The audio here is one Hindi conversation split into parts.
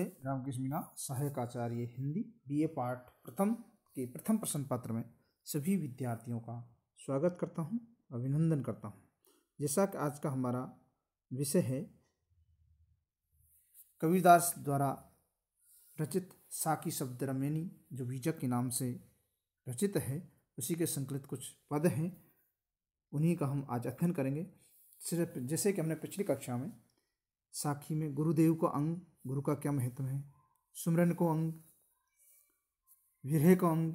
रामकृष्ण मीना सहायक आचार्य हिंदी बीए पार्ट प्रथम के प्रथम प्रश्न पत्र में सभी विद्यार्थियों का स्वागत करता हूं अभिनंदन करता हूं जैसा कि आज का हमारा विषय है कबीरदास द्वारा रचित साकी शब्द रमेनी जो बीजक के नाम से रचित है उसी के संकलित कुछ पद हैं उन्हीं का हम आज अध्ययन करेंगे सिर्फ जैसे कि हमने पिछली कक्षा में साखी में गुरुदेव का अंग गुरु का क्या महत्व है सुमरन को अंग विरह को अंग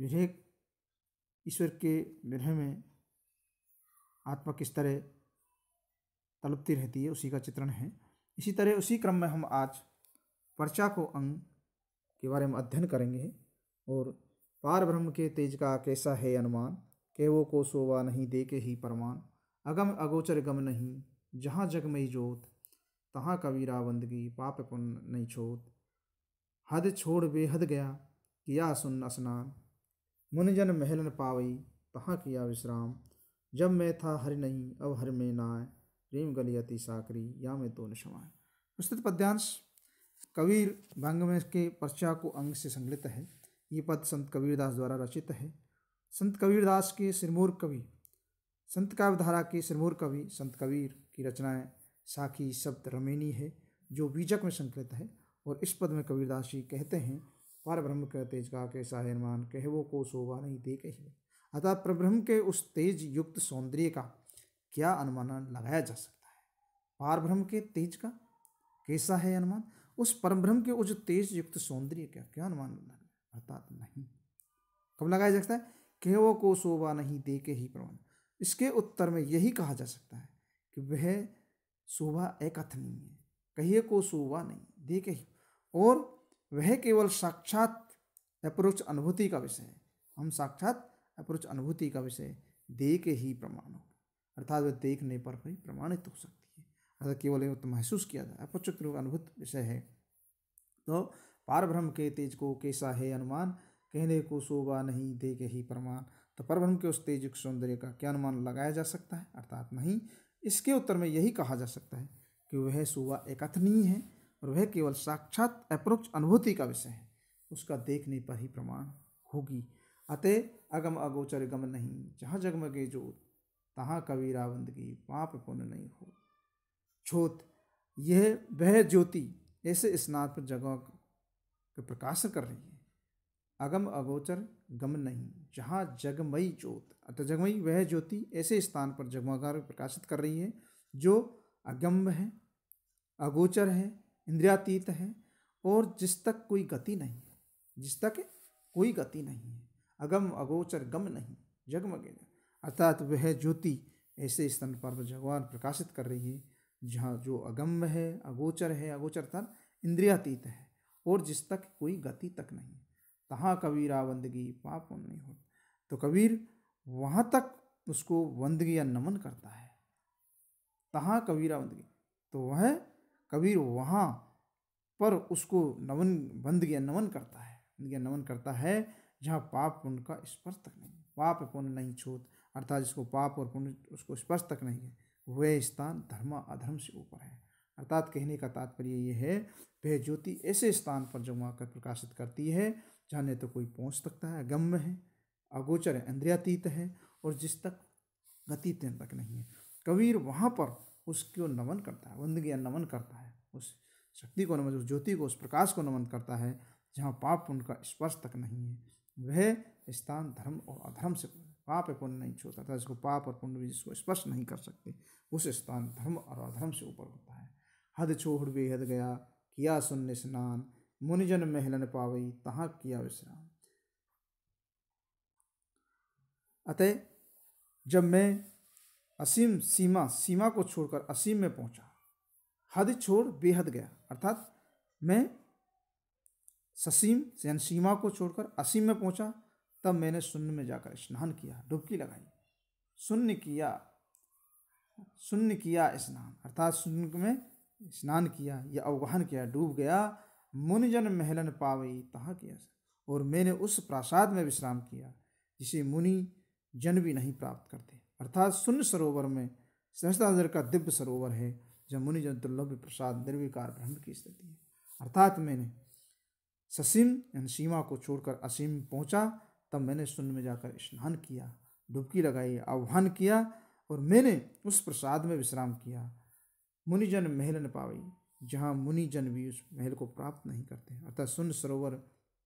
विरह ईश्वर के विरह में आत्मा किस तरह तलपती रहती है उसी का चित्रण है इसी तरह उसी क्रम में हम आज पर्चा को अंग के बारे में अध्ययन करेंगे और पार ब्रह्म के तेज का कैसा है अनुमान केवो को सोवा नहीं दे के ही प्रमाण अगम अगोचर गम नहीं जहाँ जग में जोत तहाँ कबीरा बंदगी पाप पुन नहीं छोत हद छोड़ बेहद गया किया सुन स्नान मुनिजन महलन पावई तहाँ किया विश्राम जब मैं था हर नहीं अब हर में नाय प्रेम गलियति साकरी या में तो नशमाए प्रस्तुत पद्यांश कबीर भंग में के पर्चा को अंग से संकलित है ये पद संत कबीरदास द्वारा रचित है संत कबीरदास के सिरमूर कवि संत काव्यधारा के सिरमूर कवि संत कबीर की रचनाएं साखी शब्द रमेनी है जो बीजक में संकृत है और इस पद में कबीरदास जी कहते हैं पर ब्रह्म का तेज का कैसा है निर्माण कहवो को शोभा नहीं दे कही अतः परब्रह्म के उस तेज युक्त सौंदर्य का क्या अनुमान लगाया जा सकता है पारब्रह्म के तेज का कैसा है अनुमान उस परब्रह्म के उस तेज युक्त सौंदर्य का क्या अनुमान अर्थात नहीं कब लगाया जा सकता है कहवो को शोभा नहीं दे के ही प्रमाण इसके उत्तर में यही कहा जा सकता है कि वह शोभा एक अथ नहीं है कहिए को शोभा नहीं देखे और वह केवल साक्षात अप्रोच अनुभूति का विषय है हम साक्षात अप्रोच अनुभूति का विषय देख ही प्रमाण हो अर्थात वह देखने पर भी प्रमाणित हो सकती है अर्थात केवल तो महसूस किया जाए अप्रोचक रूप अनुभूत विषय है तो पारभ्रम के तेज को कैसा है अनुमान कहने को शोभा नहीं देख ही प्रमाण तो परब्रह्म के उस तेज सौंदर्य का क्या अनुमान लगाया जा सकता है अर्थात नहीं इसके उत्तर में यही कहा जा सकता है कि वह सुवा एकथनीय है और वह केवल साक्षात अप्रोक्ष अनुभूति का विषय है उसका देखने पर ही प्रमाण होगी अतः अगम अगोचर गम नहीं जहाँ जगमगे जो तहाँ कबीरा बंदगी पाप पुण्य नहीं हो छोत यह वह ज्योति ऐसे स्नान पर जगह प्रकाश कर रही है अगम अगोचर गम नहीं जहाँ जगमयी ज्योत अतः जगमयी वह ज्योति ऐसे स्थान पर जगमगार प्रकाशित कर रही है जो अगम्य है अगोचर है इंद्रियातीत है और जिस तक कोई गति नहीं है जिस तक कोई गति नहीं है अगम अगोचर गम नहीं जगमगे अर्थात वह ज्योति ऐसे स्थान पर भगवान प्रकाशित कर रही है जहाँ जो अगम्य है अगोचर है अगोचर तन इंद्रियातीत है और जिस तक कोई गति तक नहीं तहाँ कबीरा वंदगी पाप नहीं हो तो कबीर वहाँ तक उसको वंदगी या नमन करता है तहाँ कबीरा वंदगी तो वह कबीर वहाँ पर उसको नमन वंदगी या नमन करता है या नमन करता है जहाँ पाप पुण्य का स्पर्श तक नहीं पाप पुण्य नहीं छूत अर्थात जिसको पाप और पुण्य उसको स्पर्श तक नहीं है वह स्थान धर्म अधर्म से ऊपर है अर्थात कहने का तात्पर्य यह है वह ज्योति ऐसे स्थान पर जमा कर प्रकाशित करती है जाने तो कोई पहुंच सकता है अगम्य है अगोचर है इंद्रियातीत है और जिस तक गति तक नहीं है कबीर वहाँ पर उसको नमन करता है वंदगी नमन करता है उस शक्ति को नमन उस ज्योति को उस प्रकाश को नमन करता है जहाँ पाप पुण्य का स्पर्श तक नहीं है वह स्थान धर्म और अधर्म से पाप पुण्य नहीं छूता था जिसको पाप और पुण्य भी जिसको स्पर्श नहीं कर सकते उस स्थान धर्म और अधर्म से ऊपर होता है हद छोड़ बेहद गया किया सुन्य स्नान मुनिजन महलन पावई तहाँ किया विश्राम अतः जब मैं असीम सीमा सीमा को छोड़कर असीम में पहुंचा हद छोड़ बेहद गया अर्थात मैं ससीम यानी सीमा को छोड़कर असीम में पहुंचा तब मैंने शून्य में जाकर स्नान किया डुबकी लगाई शून्य किया शून्य किया स्नान अर्थात शून्य में स्नान किया या अवगहन किया डूब गया मुनिजन महलन पावई तहाँ किया और मैंने उस प्रासाद में विश्राम किया जिसे मुनि जन भी नहीं प्राप्त करते अर्थात शून्य सरोवर में सहस्ताधर का दिव्य सरोवर है जब मुनिजन दुर्लभ प्रसाद निर्विकार ब्रह्म की स्थिति है अर्थात मैंने ससीम यानी सीमा को छोड़कर असीम पहुंचा तब मैंने शून्य में जाकर स्नान किया डुबकी लगाई आह्वान किया और मैंने उस प्रसाद में विश्राम किया मुनिजन महलन पावई जहाँ मुनि जन भी उस महल को प्राप्त नहीं करते अतः सुन सरोवर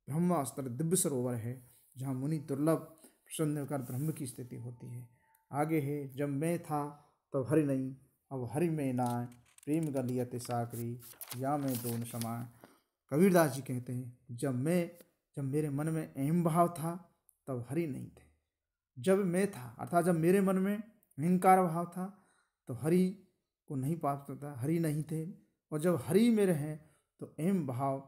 ब्रह्मास्त्र दिव्य सरोवर है जहाँ मुनि दुर्लभ प्रसन्न होकर ब्रह्म की स्थिति होती है आगे है जब मैं था तब हरि नहीं अब हरि में ना प्रेम गलियत साकरी या मैं दोन समा कबीरदास जी कहते हैं जब मैं जब मेरे मन में अहम भाव था तब हरि नहीं थे जब मैं था अर्थात जब मेरे मन में अहंकार भाव था तो हरि को नहीं प्राप्त होता हरि नहीं थे और जब हरि में रहें तो अहम भाव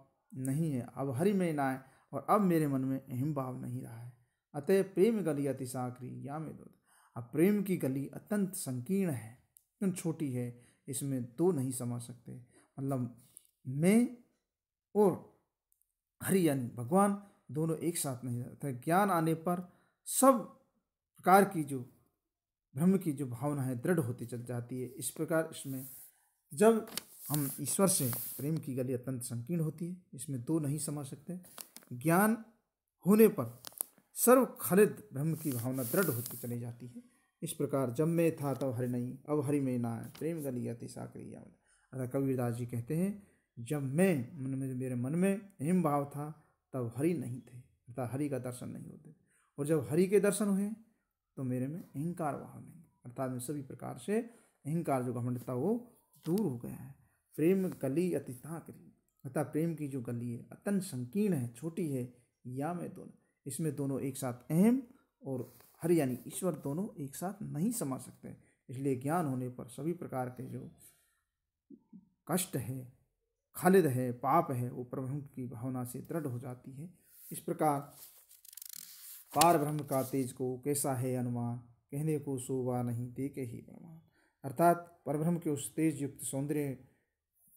नहीं है अब हरि में ना है और अब मेरे मन में अहम भाव नहीं रहा है अतः प्रेम गली अति साकरी या मे दो अब प्रेम की गली अत्यंत संकीर्ण है छोटी है इसमें दो नहीं समा सकते मतलब मैं और हरि यानी भगवान दोनों एक साथ नहीं रहते ज्ञान आने पर सब प्रकार की जो ब्रह्म की जो भावना है दृढ़ होती चल जाती है इस प्रकार इसमें जब हम ईश्वर से प्रेम की गली अत्यंत संकीर्ण होती है इसमें दो नहीं समा सकते ज्ञान होने पर सर्व खलिद ब्रह्म की भावना दृढ़ होती चली जाती है इस प्रकार जब मैं था तब हरि नहीं अब हरि में ना है प्रेम गली अति साकरी अतः कबीरदास जी कहते हैं जब मैं मन में मेरे मन में हिम भाव था तब हरि नहीं थे अर्थात हरि का दर्शन नहीं होते और जब हरि के दर्शन हुए तो मेरे में अहंकार भाव नहीं अर्थात में सभी प्रकार से अहंकार जो घमंडता वो दूर हो गया है प्रेम गली अतिथा करी अतः प्रेम की जो गली है अतन संकीर्ण है छोटी है या में दोनों इसमें दोनों एक साथ अहम और हर यानी ईश्वर दोनों एक साथ नहीं समा सकते इसलिए ज्ञान होने पर सभी प्रकार के जो कष्ट है खालिद है पाप है वो प्रभु की भावना से दृढ़ हो जाती है इस प्रकार पार ब्रह्म का तेज को कैसा है अनुमान कहने को शोभा नहीं दे के ही प्रमाण अर्थात परब्रह्म के उस तेज युक्त सौंदर्य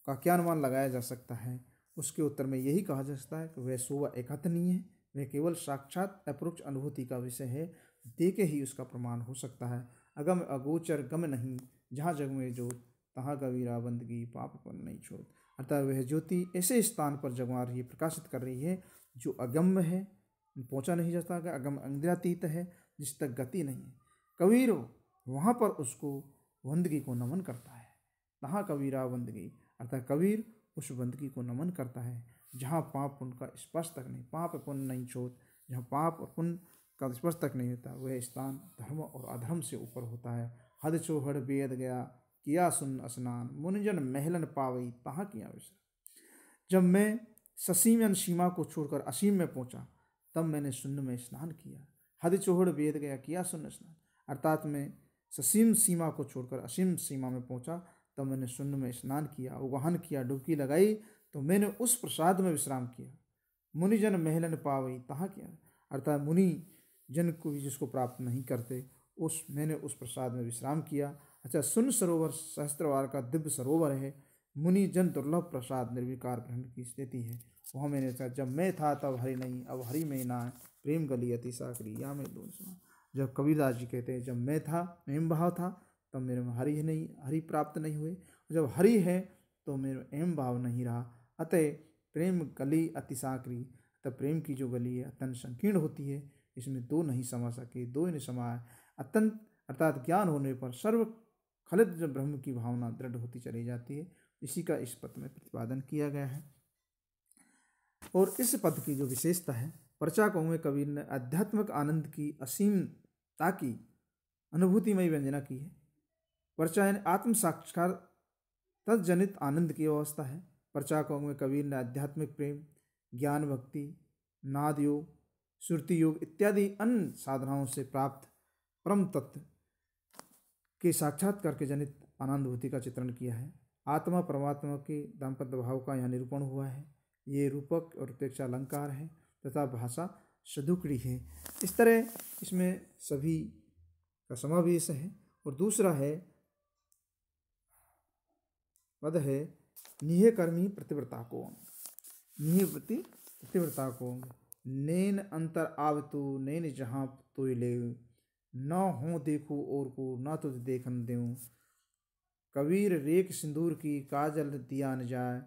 का क्या अनुमान लगाया जा सकता है उसके उत्तर में यही कहा जा सकता है कि वह सोवा एकहत नहीं है वह केवल साक्षात अप्रोक्ष अनुभूति का विषय है देखे ही उसका प्रमाण हो सकता है अगम अगोचर गम नहीं जहाँ जग में जो तहाँ कबीरा बंदगी पाप पर नहीं छोड़ अर्थात वह ज्योति ऐसे स्थान पर जगवा रही है प्रकाशित कर रही है जो अगम्य है पहुँचा नहीं जाता अगम अंग्रातीत है जिस तक गति नहीं है कबीर वहाँ पर उसको वंदगी को नमन करता है तहाँ कबीरा वंदगी अर्थात कबीर उस बंदगी को नमन करता है जहाँ पाप पुण्य का स्पर्श तक नहीं पाप पुण्य नहीं छोत जहाँ पाप और पुण्य का स्पर्श तक नहीं होता वह स्थान धर्म और अधर्म से ऊपर होता है हद चोहड़ बेद गया किया सुन स्नान मुनिजन महलन पावई तहाँ किया अवसर जब मैं ससीम सीमा को छोड़कर असीम में पहुँचा तब मैंने शून्य में स्नान किया हद चोहड़ बेद गया किया सुन स्नान अर्थात मैं ससीम सीमा को छोड़कर असीम सीमा में पहुँचा तब तो मैंने सुन्न में स्नान किया वहन किया डुबकी लगाई तो मैंने उस प्रसाद में विश्राम किया मुनिजन महलन पावई तहाँ किया अर्थात मुनि जन को भी जिसको प्राप्त नहीं करते उस मैंने उस प्रसाद में विश्राम किया अच्छा सुन सरोवर सहस्त्रवार का दिव्य सरोवर है मुनि जन दुर्लभ प्रसाद निर्विकार ब्रह्म की स्थिति है वह मैंने कहा जब मैं था तब हरि नहीं अब हरि में ना प्रेम गली अति साकरी या में दोष जब कबीरदास जी कहते हैं जब मैं था मैं भाव था तो मेरे में हरि नहीं हरि प्राप्त नहीं हुए जब हरि है तो मेरे एम भाव नहीं रहा अतः प्रेम गली अति साकरी अतः प्रेम की जो गली है अत्यंत संकीर्ण होती है इसमें दो नहीं समा सके दो ही नहीं समाए अत्यंत अर्थात ज्ञान होने पर सर्व खलित जो ब्रह्म की भावना दृढ़ होती चली जाती है इसी का इस पद में प्रतिपादन किया गया है और इस पद की जो विशेषता है पर्चा कौवे कबीर ने आध्यात्मिक आनंद की असीमता की अनुभूतिमय व्यंजना की है परचा यानी आत्म साक्षात तत्जनित आनंद की अवस्था है परचा को में कबीर ने आध्यात्मिक प्रेम ज्ञान भक्ति नाद योग श्रुति योग इत्यादि अन्य साधनाओं से प्राप्त परम तत्व के साक्षात्कार के जनित आनंदभूति का चित्रण किया है आत्मा परमात्मा के दाम्पत्य भाव का यहाँ निरूपण हुआ है ये रूपक और उपेक्षा अलंकार है तथा भाषा सदुकड़ी है इस तरह इसमें सभी का समावेश है और दूसरा है पद है निहकर्मी प्रतिव्रता को प्रति प्रतिव्रता को नैन अंतर आवतु नैन जहाँ तो ले न हो देखो और को न तुझ देखन देऊँ कबीर रेख सिंदूर की काजल दिया न जाए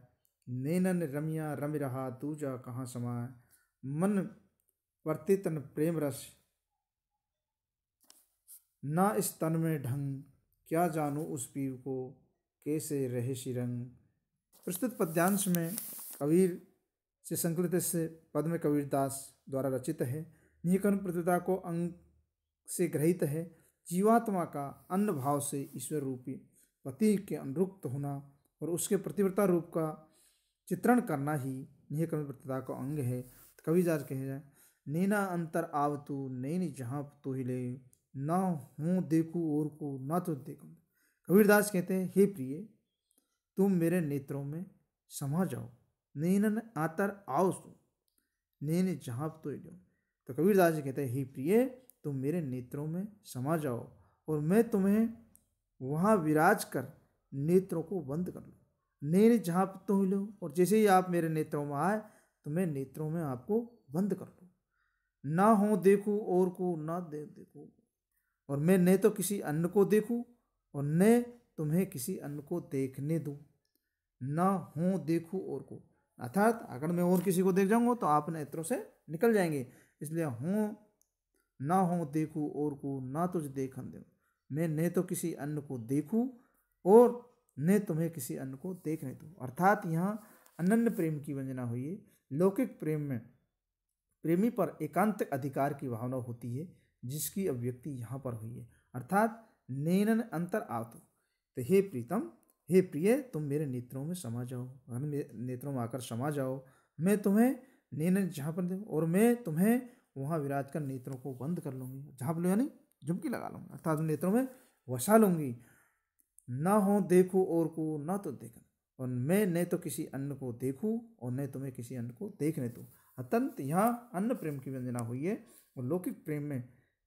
नैनन रमिया रम रहा तू जा कहाँ समाए मन वर्तितन प्रेम रस ना इस तन में ढंग क्या जानू उस पीव को कैसे रहे श्री रंग प्रस्तुत पद्यांश में कबीर से संकलित इस पद में कबीर दास द्वारा रचित है निकर्म प्रतिता को अंग से ग्रहित है जीवात्मा का अन्न भाव से ईश्वर रूपी पति के अनुरुक्त होना और उसके प्रतिव्रता रूप का चित्रण करना ही निकर्म प्रतिता का अंग है कवि जाज कहे जाए नैना अंतर आवतु नैनी जहाँ तो ही ले ना हूँ देखूँ और को ना तो देखूँ कबीरदास कहते हैं हे प्रिय तुम मेरे नेत्रों में समा जाओ नैन आतर आओ सो नैन जहाँ तो जाओ तो कबीरदास जी कहते हैं हे प्रिय तुम मेरे नेत्रों में समा जाओ और मैं तुम्हें वहाँ विराज कर नेत्रों को बंद कर लूँ नैन जहाँ तो ही लो और जैसे ही आप मेरे नेत्रों में आए तो मैं नेत्रों में आपको बंद कर लूँ ना हो देखूँ और को ना दे देखूँ और मैं न तो किसी अन्य को देखूँ और न तुम्हें किसी अन्य को देखने दूँ न हो देखूँ और को अर्थात अगर मैं और किसी को देख जाऊँगा तो आप नेत्रों से निकल जाएंगे इसलिए हों ना हो देखूँ और को ना तुझ देखन दे मैं न तो किसी अन्य को देखूँ और न तुम्हें किसी अन्य को देखने दूँ अर्थात यहाँ अनन्य प्रेम की वंजना हुई है लौकिक प्रेम में प्रेमी पर एकांत अधिकार की भावना होती है जिसकी अभिव्यक्ति यहाँ पर हुई है अर्थात नैनन अंतर आतो तो हे प्रीतम हे प्रिय तुम मेरे नेत्रों में समा जाओ नेत्रों में आकर समा जाओ मैं तुम्हें नैनन जहाँ पर दे और मैं तुम्हें वहाँ विराज कर नेत्रों को बंद कर लूँगी झाँप पर यानी झुमकी लगा लूँगी अर्थात नेत्रों में वसा लूँगी ना हो देखो और को ना तो देखन और मैं न तो किसी अन्न को देखूँ और न तुम्हें किसी अन्न को देखने दूँ अत्यंत यहाँ अन्न प्रेम की व्यंजना हुई है और लौकिक प्रेम में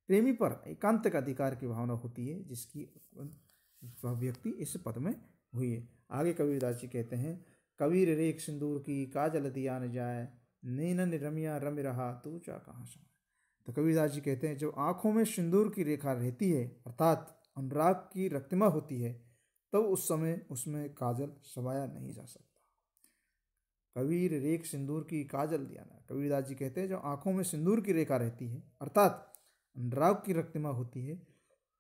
प्रेमी पर एकांत का अधिकार की भावना होती है जिसकी व्यक्ति इस पद में हुई है आगे कबीरदास जी कहते हैं कबीर रेख सिंदूर की काजल दिया न जाए नैनन रमिया रम रहा तू चा कहाँ समय तो कबीरदास जी कहते हैं जब आँखों में सिंदूर की रेखा रहती है अर्थात अनुराग की रक्तिमा होती है तब तो उस समय उसमें काजल समाया नहीं जा सकता कबीर रेख सिंदूर की काजल दिया ना कबीरदास जी कहते हैं जब आँखों में सिंदूर की रेखा रहती है अर्थात राव की रक्तिमा होती है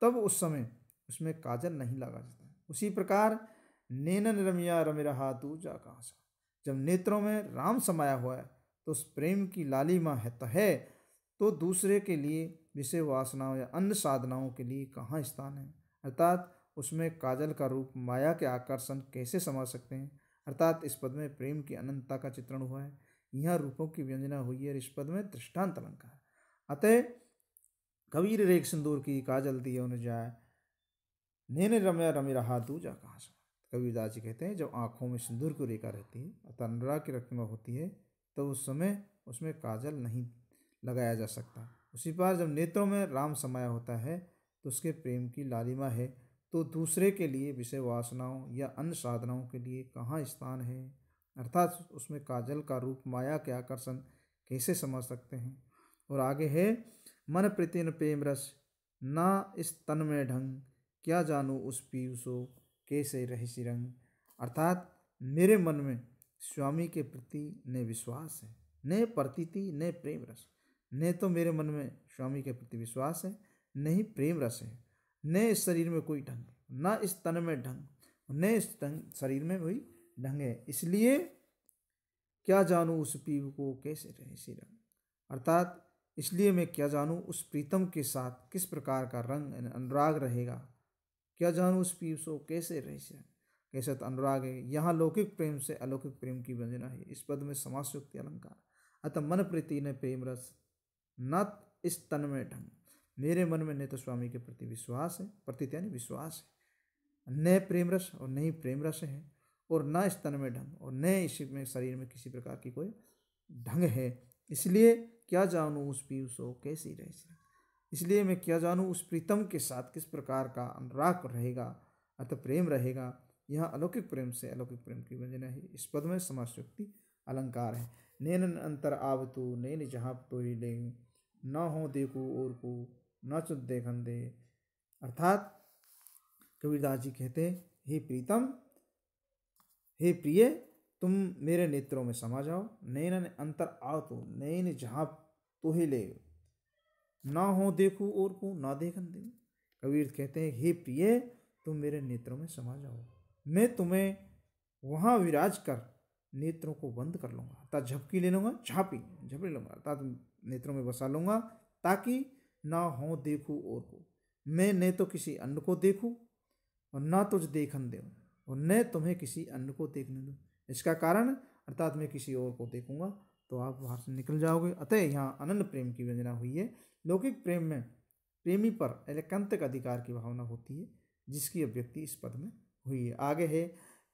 तब उस समय उसमें काजल नहीं लगा जाता उसी प्रकार नैनन रमिया रमे रहा तू जा कहाँ सा जब नेत्रों में राम समाया हुआ है तो उस प्रेम की माँ है तो है तो दूसरे के लिए विषय वासनाओं या अन्य साधनाओं के लिए कहाँ स्थान है अर्थात उसमें काजल का रूप माया के आकर्षण कैसे समा सकते हैं अर्थात इस पद में प्रेम की अनंतता का चित्रण हुआ है यहाँ रूपों की व्यंजना हुई है और इस पद में दृष्टान्त अलंकार अतः कबीर रेख सिंदूर की काजल दिए जाए नैने रमया रमी रहा दूजा कहाँ समा कबीरदास जी कहते हैं जब आँखों में सिंदूर की रेखा रहती है अर्थात अनुराग की रक्तिमा होती है तो उस समय उसमें काजल नहीं लगाया जा सकता उसी बार जब नेत्रों में राम समाया होता है तो उसके प्रेम की लालिमा है तो दूसरे के लिए विषय वासनाओं या अन्य साधनाओं के लिए कहाँ स्थान है अर्थात उसमें काजल का रूप माया के आकर्षण कैसे समझ सकते हैं और आगे है मन प्रतिन प्रेम रस ना इस तन में ढंग क्या जानू उस पीयूषो कैसे रहसी रंग अर्थात मेरे मन में स्वामी के प्रति ने विश्वास है न प्रतीति न प्रेम रस न तो मेरे मन में स्वामी के प्रति विश्वास है न ही प्रेम रस है न इस शरीर में कोई ढंग न इस तन में ढंग न इस तंग शरीर में कोई ढंग है इसलिए क्या जानूँ उस पीव को कैसे रहे रंग अर्थात इसलिए मैं क्या जानूँ उस प्रीतम के साथ किस प्रकार का रंग अनुराग रहेगा क्या जानूँ उस सो कैसे रहस्य कैसे तो अनुराग है यहाँ लौकिक प्रेम से अलौकिक प्रेम की व्यंजना है इस पद में समासयुक्ति अलंकार अतः मन प्रीति ने प्रेम रस न इस तन में ढंग मेरे मन में न तो स्वामी के प्रति विश्वास है प्रतीत यानी विश्वास है न प्रेम रस और न ही प्रेम रस है और न इस तन में ढंग और न इस में शरीर में किसी प्रकार की कोई ढंग है इसलिए क्या जानूँ उस पीयूष हो कैसी रह इसलिए मैं क्या जानूँ उस प्रीतम के साथ किस प्रकार का अनुराग रहेगा अर्थ प्रेम रहेगा यह अलौकिक प्रेम से अलौकिक प्रेम की व्यंजना है इस पद में समाशक्ति अलंकार है नैन अंतर आव तू नैन जहाँ तो ही ले न हो देखो और को न चुत देखन दे अर्थात कबीरदास जी कहते हे प्रीतम हे प्रिय तुम मेरे नेत्रों में समा जाओ नैन अंतर तो नैन जहाँ तो ही ले ना हो देखूँ और को ना देखन दे कबीर कहते हैं हे प्रिय तुम मेरे नेत्रों में समा जाओ मैं तुम्हें वहाँ विराज कर नेत्रों को बंद कर लूँगा अर्थात झपकी ले लूँगा झापी झपड़ी लूँगा अर्थात नेत्रों में बसा लूँगा ताकि ना हो देखूँ और को मैं न तो किसी अन्न को देखूँ और ना तुझ देखन दे और न तुम्हें किसी अन्न को देखने दूँ इसका कारण अर्थात मैं किसी और को देखूँगा तो आप वहाँ से निकल जाओगे अतः यहाँ अनंत प्रेम की व्यंजना हुई है लौकिक प्रेम में प्रेमी पर एलेकंतक अधिकार की भावना होती है जिसकी अभिव्यक्ति इस पद में हुई है आगे है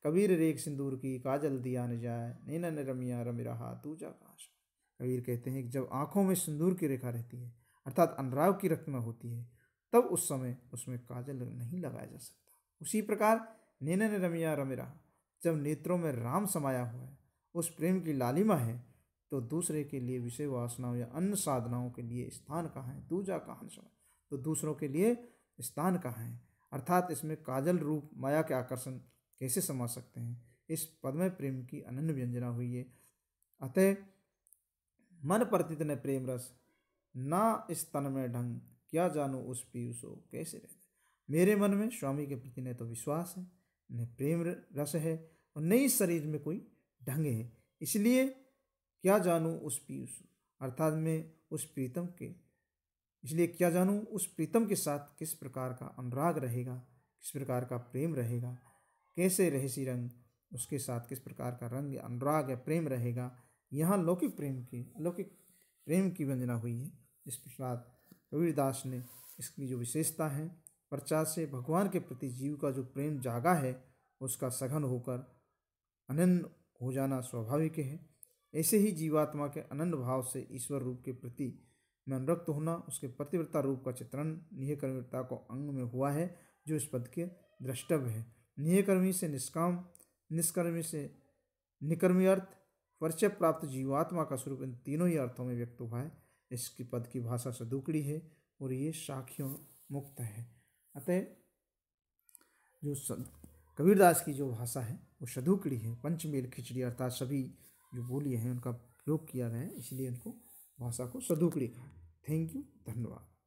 कबीर रेख सिंदूर की काजल दिया न जाए नैना रमिया रमी रहा तूजा काश कबीर कहते हैं कि जब आँखों में सिंदूर की रेखा रहती है अर्थात अनुराग की रत्मा होती है तब उस समय उसमें काजल नहीं लगाया जा सकता उसी प्रकार नैना रमिया रमी रहा जब नेत्रों में राम समाया हुआ है उस प्रेम की लालिमा है तो दूसरे के लिए विषय वासनाओं या अन्य साधनाओं के लिए स्थान कहाँ है दूजा कहाँ तो दूसरों के लिए स्थान कहाँ है अर्थात इसमें काजल रूप माया के आकर्षण कैसे समा सकते हैं इस पद्म प्रेम की अनन्य व्यंजना हुई है अतः मन प्रतित ने प्रेम रस ना इस तन में ढंग क्या जानू उस पीयूषो कैसे रहते मेरे मन में स्वामी के प्रति न तो विश्वास है न प्रेम रस है और न इस शरीर में कोई ढंग है इसलिए क्या जानूँ उस पीयूष अर्थात मैं उस प्रीतम के इसलिए क्या जानूँ उस प्रीतम के साथ किस प्रकार का अनुराग रहेगा किस प्रकार का प्रेम रहेगा कैसे रहसी रंग उसके साथ किस प्रकार का रंग अनुराग या प्रेम रहेगा यहाँ लौकिक प्रेम की अलौकिक प्रेम की व्यंजना हुई है इस प्रसाद कबीरदास ने इसकी जो विशेषता है प्रचार से भगवान के प्रति जीव का जो प्रेम जागा है उसका सघन होकर अनन्न हो जाना स्वाभाविक है ऐसे ही जीवात्मा के अनंत भाव से ईश्वर रूप के प्रति में अनुरक्त होना उसके प्रतिव्रता रूप का चित्रण निहकर्मता को अंग में हुआ है जो इस पद के द्रष्टव्य है निहकर्मी से निष्काम निष्कर्मी से निकर्मी अर्थ परिचय प्राप्त जीवात्मा का स्वरूप इन तीनों ही अर्थों में व्यक्त हुआ है इसकी पद की भाषा सदुकड़ी है और ये शाखियों मुक्त है अतः जो कबीरदास की जो भाषा है वो सदुकड़ी है पंचमेल खिचड़ी अर्थात सभी जो बोली है उनका प्रयोग किया गया है इसलिए उनको भाषा को सदुपयोग कहा थैंक यू धन्यवाद